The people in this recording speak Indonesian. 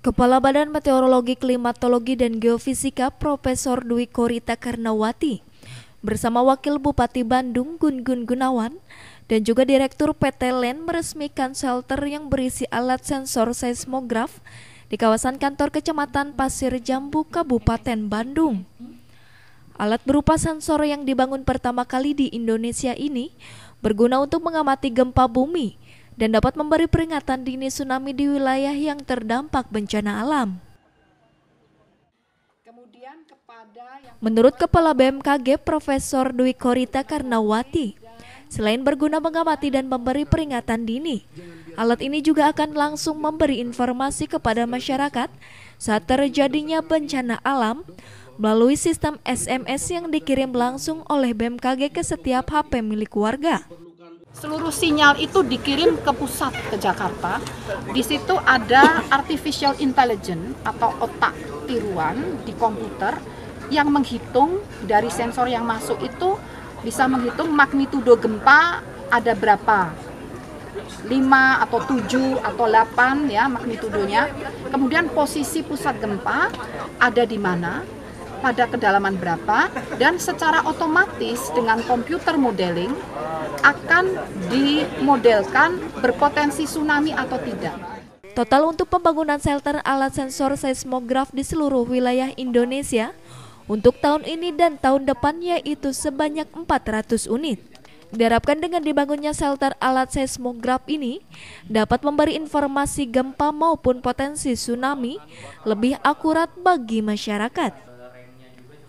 Kepala Badan Meteorologi, Klimatologi, dan Geofisika Profesor Dwi Korita Karnawati bersama Wakil Bupati Bandung Gun Gun Gunawan dan juga Direktur PT LEN meresmikan shelter yang berisi alat sensor seismograf di kawasan kantor Kecamatan Pasir Jambu, Kabupaten Bandung. Alat berupa sensor yang dibangun pertama kali di Indonesia ini berguna untuk mengamati gempa bumi, dan dapat memberi peringatan dini tsunami di wilayah yang terdampak bencana alam. Menurut Kepala BMKG Profesor Dwi Korita Karnawati, selain berguna mengamati dan memberi peringatan dini, alat ini juga akan langsung memberi informasi kepada masyarakat saat terjadinya bencana alam melalui sistem SMS yang dikirim langsung oleh BMKG ke setiap HP milik warga. Seluruh sinyal itu dikirim ke pusat ke Jakarta. Di situ ada artificial intelligence atau otak tiruan di komputer yang menghitung dari sensor yang masuk itu bisa menghitung magnitudo gempa ada berapa 5 atau 7 atau 8 ya magnitudonya. Kemudian posisi pusat gempa ada di mana, pada kedalaman berapa dan secara otomatis dengan komputer modeling akan dimodelkan berpotensi tsunami atau tidak. Total untuk pembangunan shelter alat sensor seismograf di seluruh wilayah Indonesia untuk tahun ini dan tahun depan yaitu sebanyak 400 unit. Diharapkan dengan dibangunnya shelter alat seismograf ini dapat memberi informasi gempa maupun potensi tsunami lebih akurat bagi masyarakat.